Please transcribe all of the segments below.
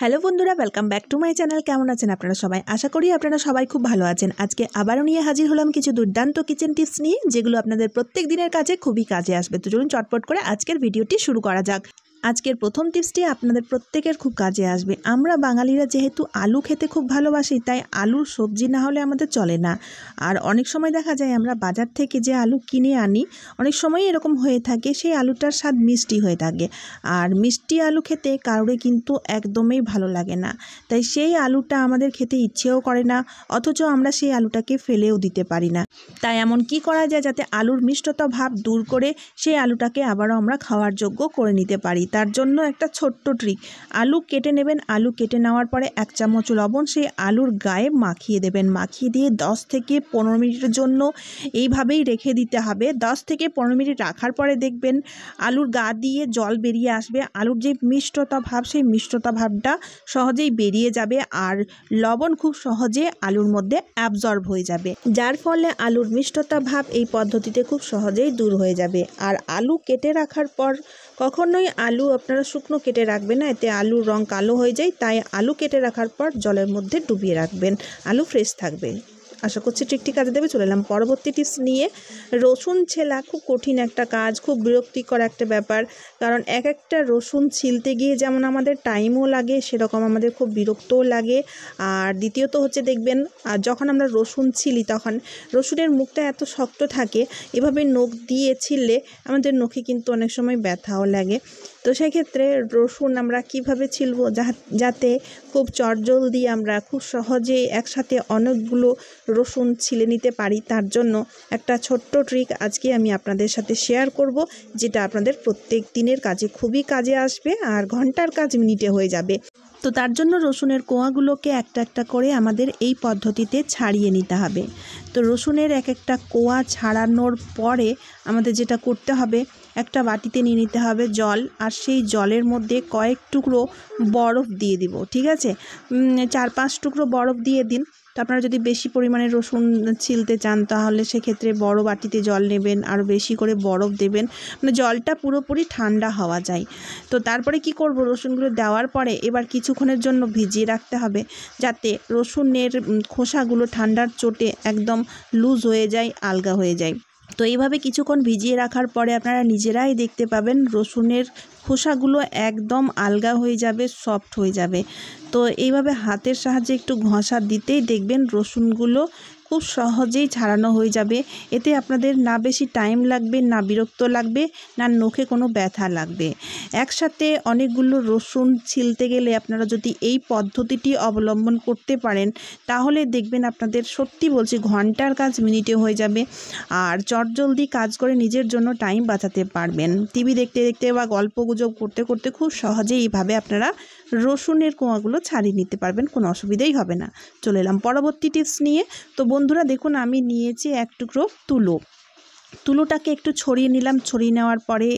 Hello বন্ধুরা welcome back to my channel কেমন আছেন আপনারা সবাই আশা করি আপনারা সবাই খুব ভালো আছেন আজকে আবারও নিয়ে হাজির হলাম কিছু দুর্দান্ত কিচেন টিপস নিয়ে যেগুলো আপনাদের প্রত্যেক দিনের কাজে খুবই কাজে আসবে তো চলুন চটপট করে আজকের ভিডিওটি শুরু করা যাক আজকের প্রথম টিপসটি আপনাদের প্রত্যেকের খুব কাজে আসবে আমরা বাঙালিরা যেহেতু আলু খেতে খুব ভালোবাসি তাই আলুর সবজি না হলে আমাদের চলে না আর অনেক সময় দেখা যায় আমরা বাজার থেকে যে আলু কিনে আনি অনেক সময় এরকম হয়ে থাকে সেই আলুটার স্বাদ মিষ্টি হয়ে থাকে আর মিষ্টি আলু খেতে কারোরে কিন্তু একদমই ভালো লাগে না তাই সেই আলুটা আমাদের খেতে ইচ্ছেও করে না অথচ আমরা সেই আলুটাকে ফেলেও দিতে পারি না তাই এমন কি করা যায় যাতে আলুর মিষ্টতা ভাব দূর করে সেই আলুটাকে আবারও আমরা খাওয়ার যোগ্য করে নিতে পারি তার জন্য একটা ছোট্ট ট্রিক আলু কেটে নেবেন আলু কেটে নেওয়ার পরে এক চামচ লবণ সেই আলুর গায়ে মাখিয়ে দেবেন মাখিয়ে দিয়ে 10 থেকে পনেরো মিনিটের জন্য এইভাবেই রেখে দিতে হবে 10 থেকে পনেরো মিনিট রাখার পরে দেখবেন আলুর গা দিয়ে জল বেরিয়ে আসবে আলুর যে মিষ্টতা ভাব সেই মিষ্টতা ভাবটা সহজেই বেরিয়ে যাবে আর লবণ খুব সহজে আলুর মধ্যে অ্যাবজর্ব হয়ে যাবে যার ফলে আলুর মিষ্টতা ভাব এই পদ্ধতিতে খুব সহজেই দূর হয়ে যাবে আর আলু কেটে রাখার পর কখনোই আলু আপনারা শুকনো কেটে রাখবেন না এতে আলুর রং কালো হয়ে যায় তাই আলু কেটে রাখার পর জলের মধ্যে ডুবিয়ে রাখবেন আলু ফ্রেশ থাকবে আশা করছি ঠিকঠিক কাজে দেবে চলে এলাম পরবর্তী টিপস নিয়ে রসুন ছেলা খুব কঠিন একটা কাজ খুব বিরক্তিকর একটা ব্যাপার কারণ এক একটা রসুন ছিলতে গিয়ে যেমন আমাদের টাইমও লাগে সেরকম আমাদের খুব বিরক্তও লাগে আর দ্বিতীয়ত হচ্ছে দেখবেন আর যখন আমরা রসুন ছিলি তখন রসুনের মুখটা এত শক্ত থাকে এভাবে নখ দিয়ে ছিললে আমাদের নখে কিন্তু অনেক সময় ব্যথাও লাগে তো সেক্ষেত্রে রসুন আমরা কিভাবে ছিলব যাতে খুব চটজলদি আমরা খুব সহজে একসাথে অনেকগুলো রসুন ছিলে নিতে পারি তার জন্য একটা ছোট্ট ট্রিক আজকে আমি আপনাদের সাথে শেয়ার করব যেটা আপনাদের প্রত্যেক দিনের কাজে খুবই কাজে আসবে আর ঘন্টার কাজ মিনিটে হয়ে যাবে তো তার জন্য রসুনের কোয়াগুলোকে একটা একটা করে আমাদের এই পদ্ধতিতে ছাড়িয়ে নিতে হবে তো রসুনের এক একটা কোয়া ছাড়ানোর পরে আমাদের যেটা করতে হবে একটা বাটিতে নিয়ে নিতে হবে জল আর সেই জলের মধ্যে কয়েক টুকরো বরফ দিয়ে দিব ঠিক আছে চার পাঁচ টুকরো বরফ দিয়ে দিন তো আপনারা যদি বেশি পরিমাণে রসুন ছিলতে চান তাহলে সেক্ষেত্রে বড় বাটিতে জল নেবেন আর বেশি করে বরফ দেবেন মানে জলটা পুরোপুরি ঠান্ডা হওয়া যায় তো তারপরে কি করব রসুনগুলো দেওয়ার পরে এবার কিছুক্ষণের জন্য ভিজিয়ে রাখতে হবে যাতে রসুনের খোসাগুলো ঠান্ডার চোটে একদম লুজ হয়ে যায় আলগা হয়ে যায় তো এইভাবে কিছুক্ষণ ভিজিয়ে রাখার পরে আপনারা নিজেরাই দেখতে পাবেন রসুনের খোসাগুলো একদম আলগা হয়ে যাবে সফট হয়ে যাবে তো এইভাবে হাতের সাহায্যে একটু ঘষা দিতেই দেখবেন রসুনগুলো খুব সহজেই ছাড়ানো হয়ে যাবে এতে আপনাদের না বেশি টাইম লাগবে না বিরক্ত লাগবে না নখে কোনো ব্যথা লাগবে একসাথে অনেকগুলো রসুন ছিলতে গেলে আপনারা যদি এই পদ্ধতিটি অবলম্বন করতে পারেন তাহলে দেখবেন আপনাদের সত্যি বলছি ঘন্টার কাজ মিনিটে হয়ে যাবে আর চটজলদি কাজ করে নিজের জন্য টাইম বাঁচাতে পারবেন টিভি দেখতে দেখতে বা গল্প যোগ করতে করতে খুব সহজেই এইভাবে আপনারা রসুনের কোঁয়াগুলো ছাড়িয়ে নিতে পারবেন কোনো অসুবিধাই হবে না চলে এলাম পরবর্তী টিপস নিয়ে তো বন্ধুরা দেখুন আমি নিয়েছি এক টুকরো তুলো তুলোটাকে একটু ছড়িয়ে নিলাম ছড়িয়ে নেওয়ার পরে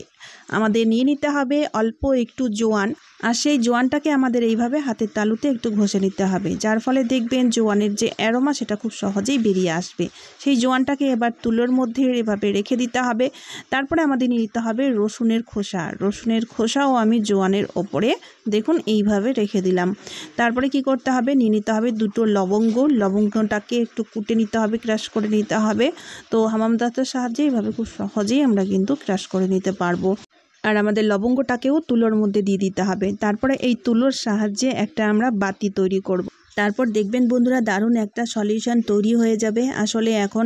আমাদের নিয়ে নিতে হবে অল্প একটু জোয়ান আর সেই জোয়ানটাকে আমাদের এইভাবে হাতের তালুতে একটু ঘষে নিতে হবে যার ফলে দেখবেন জোয়ানের যে অ্যারোমা সেটা খুব সহজেই বেরিয়ে আসবে সেই জোয়ানটাকে এবার তুলোর মধ্যে এভাবে রেখে দিতে হবে তারপরে আমাদের নিয়ে নিতে হবে রসুনের খোসা রসুনের খোসাও আমি জোয়ানের ওপরে দেখুন এইভাবে রেখে দিলাম তারপরে কি করতে হবে নিয়ে নিতে হবে দুটো লবঙ্গ লবঙ্গটাকে একটু কুটে নিতে হবে ক্রাশ করে নিতে হবে তো হামামদাতের সাহায্যে এইভাবে খুব সহজেই আমরা কিন্তু ক্রাশ করে নিতে পারবো আর আমাদের লবঙ্গটাকেও তুলোর মধ্যে দিয়ে দিতে হবে তারপরে এই তুলোর সাহায্যে একটা আমরা বাতি তৈরি করব। তারপর দেখবেন বন্ধুরা দারুণ একটা সলিউশন তৈরি হয়ে যাবে আসলে এখন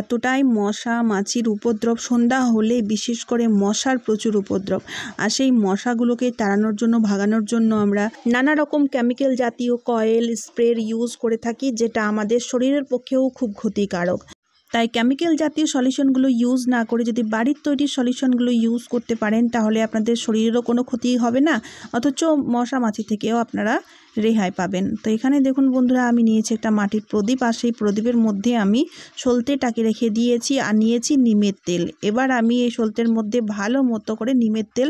এতটাই মশা মাছির উপদ্রব সন্ধ্যা হলে বিশেষ করে মশার প্রচুর উপদ্রব আর সেই মশাগুলোকে তাড়ানোর জন্য ভাগানোর জন্য আমরা নানা রকম কেমিক্যাল জাতীয় কয়েল স্প্রের ইউজ করে থাকি যেটা আমাদের শরীরের পক্ষেও খুব ক্ষতিকারক তাই কেমিক্যাল জাতীয় সলিউশনগুলো ইউজ না করে যদি বাড়ির তৈরি সলিউশনগুলো ইউজ করতে পারেন তাহলে আপনাদের শরীরেরও কোনো ক্ষতি হবে না অথচ মশা মাছি থেকেও আপনারা রেহাই পাবেন তো এখানে দেখুন বন্ধুরা আমি নিয়েছি একটা মাটির প্রদীপ আর সেই প্রদীপের মধ্যে আমি সলতেটাকে রেখে দিয়েছি আর নিয়েছি নিমের তেল এবার আমি এই সলতের মধ্যে ভালো মতো করে নিমের তেল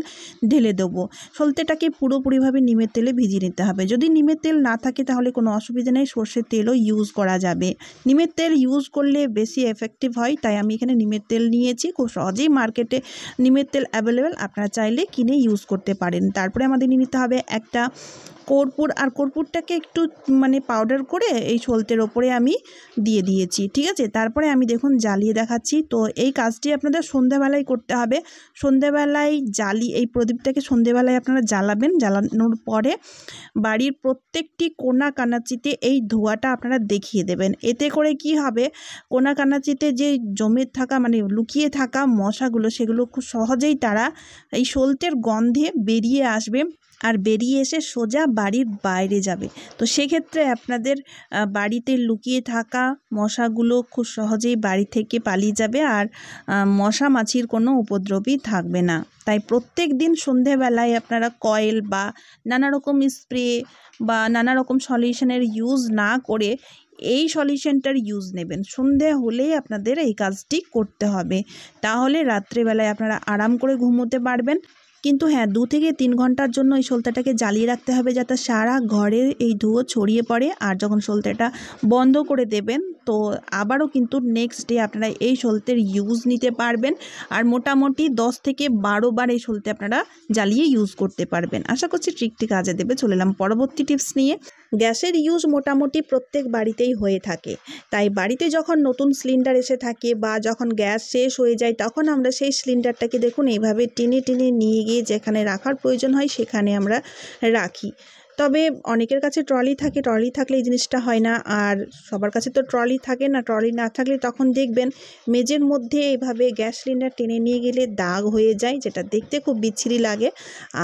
ঢেলে দেবো সলতেটাকে পুরোপুরিভাবে নিমের তেলে ভিজিয়ে নিতে হবে যদি নিমের তেল না থাকে তাহলে কোনো অসুবিধা নেই সর্ষের তেলও ইউজ করা যাবে নিমের তেল ইউজ করলে বেশি এফেক্টিভ হয় তাই আমি এখানে নিমের তেল নিয়েছি খুব সহজেই মার্কেটে নিমের তেল অ্যাভেলেবেল আপনারা চাইলে কিনে ইউজ করতে পারেন তারপরে আমাদের নিতে হবে একটা কর্পূর আর কর্পূরটাকে একটু মানে পাউডার করে এই সলতের ওপরে আমি দিয়ে দিয়েছি ঠিক আছে তারপরে আমি দেখুন জ্বালিয়ে দেখাচ্ছি তো এই কাজটি আপনাদের সন্ধ্যাবেলায় করতে হবে সন্ধ্যাবেলায় জ্বালি এই প্রদীপটাকে সন্ধ্যাবেলায় আপনারা জ্বালাবেন জ্বালানোর পরে বাড়ির প্রত্যেকটি কোনা কানাচিতে এই ধোঁয়াটা আপনারা দেখিয়ে দেবেন এতে করে কি হবে কোনা কানাচিতে যে জমে থাকা মানে লুকিয়ে থাকা মশাগুলো সেগুলো খুব সহজেই তারা এই সলতের গন্ধে বেরিয়ে আসবে আর বেরিয়ে এসে সোজা বাড়ির বাইরে যাবে তো সেক্ষেত্রে আপনাদের বাড়িতে লুকিয়ে থাকা মশাগুলো খুব সহজেই বাড়ি থেকে পালিয়ে যাবে আর মশা মাছির কোনো উপদ্রবই থাকবে না তাই প্রত্যেক দিন সন্ধেবেলায় আপনারা কয়েল বা নানা রকম স্প্রে বা নানা রকম সলিউশনের ইউজ না করে এই সলিউশনটার ইউজ নেবেন সন্ধে হলেই আপনাদের এই কাজটি করতে হবে তাহলে রাত্রেবেলায় আপনারা আরাম করে ঘুমোতে পারবেন কিন্তু হ্যাঁ দু থেকে তিন ঘন্টার জন্য এই সলতেটাকে জ্বালিয়ে রাখতে হবে যাতে সারা ঘরে এই ধুয়ো ছড়িয়ে পড়ে আর যখন সলতেটা বন্ধ করে দেবেন তো আবারও কিন্তু নেক্সট ডে আপনারা এই সলতের ইউজ নিতে পারবেন আর মোটামুটি দশ থেকে বারো বার এই সলতে আপনারা জ্বালিয়ে ইউজ করতে পারবেন আশা করছি ট্রিকটি কাজে দেবে চলে এলাম পরবর্তী টিপস নিয়ে গ্যাসের ইউজ মোটামুটি প্রত্যেক বাড়িতেই হয়ে থাকে তাই বাড়িতে যখন নতুন সিলিন্ডার এসে থাকে বা যখন গ্যাস শেষ হয়ে যায় তখন আমরা সেই সিলিন্ডারটাকে দেখুন এইভাবে টেনে টেনে নিয়ে গিয়ে যেখানে রাখার প্রয়োজন হয় সেখানে আমরা রাখি তবে অনেকের কাছে ট্রলি থাকে ট্রলি থাকলে এই জিনিসটা হয় না আর সবার কাছে তো ট্রলি থাকে না ট্রলি না থাকলে তখন দেখবেন মেজের মধ্যে এইভাবে গ্যাস সিলিন্ডার টেনে নিয়ে গেলে দাগ হয়ে যায় যেটা দেখতে খুব বিচ্ছিরি লাগে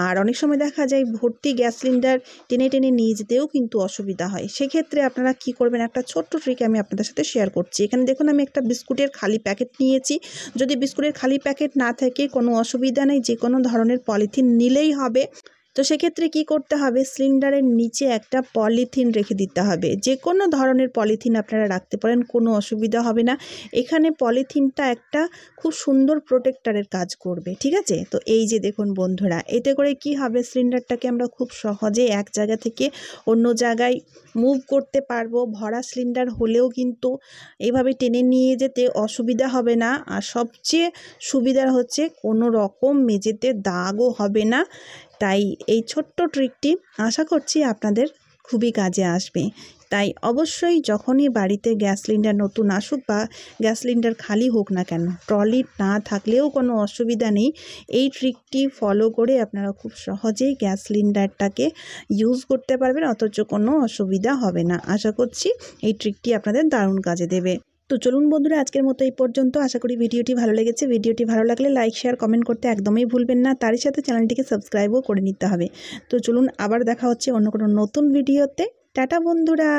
আর অনেক সময় দেখা যায় ভর্তি গ্যাস সিলিন্ডার টেনে টেনে নিয়ে যেতেও কিন্তু অসুবিধা হয় সেক্ষেত্রে আপনারা কি করবেন একটা ছোট্ট ট্রিক আমি আপনাদের সাথে শেয়ার করছি এখানে দেখুন আমি একটা বিস্কুটের খালি প্যাকেট নিয়েছি যদি বিস্কুটের খালি প্যাকেট না থাকে কোনো অসুবিধা নেই যে কোনো ধরনের পলিথিন নিলেই হবে তো সেক্ষেত্রে কি করতে হবে সিলিন্ডারের নিচে একটা পলিথিন রেখে দিতে হবে যে কোনো ধরনের পলিথিন আপনারা রাখতে পারেন কোনো অসুবিধা হবে না এখানে পলিথিনটা একটা খুব সুন্দর প্রোটেক্টারের কাজ করবে ঠিক আছে তো এই যে দেখুন বন্ধুরা এতে করে কি হবে সিলিন্ডারটাকে আমরা খুব সহজে এক জায়গা থেকে অন্য জায়গায় মুভ করতে পারবো ভরা সিলিন্ডার হলেও কিন্তু এভাবে টেনে নিয়ে যেতে অসুবিধা হবে না আর সবচেয়ে সুবিধা হচ্ছে কোনো রকম মেঝেতে দাগও হবে না তাই এই ছোট্ট ট্রিকটি আশা করছি আপনাদের খুবই কাজে আসবে তাই অবশ্যই যখনই বাড়িতে গ্যাস সিলিন্ডার নতুন আসুক বা গ্যাস সিলিন্ডার খালি হোক না কেন ট্রলি না থাকলেও কোনো অসুবিধা নেই এই ট্রিকটি ফলো করে আপনারা খুব সহজেই গ্যাস সিলিন্ডারটাকে ইউজ করতে পারবেন অথচ কোনো অসুবিধা হবে না আশা করছি এই ট্রিকটি আপনাদের দারুণ কাজে দেবে তো চলুন বন্ধুরা আজকের মতো এই পর্যন্ত আশা করি ভিডিওটি ভালো লেগেছে ভিডিওটি ভালো লাগলে লাইক শেয়ার কমেন্ট করতে একদমই ভুলবেন না তারই সাথে চ্যানেলটিকে সাবস্ক্রাইবও করে নিতে হবে তো চলুন আবার দেখা হচ্ছে অন্য কোনো নতুন ভিডিওতে টাটা বন্ধুরা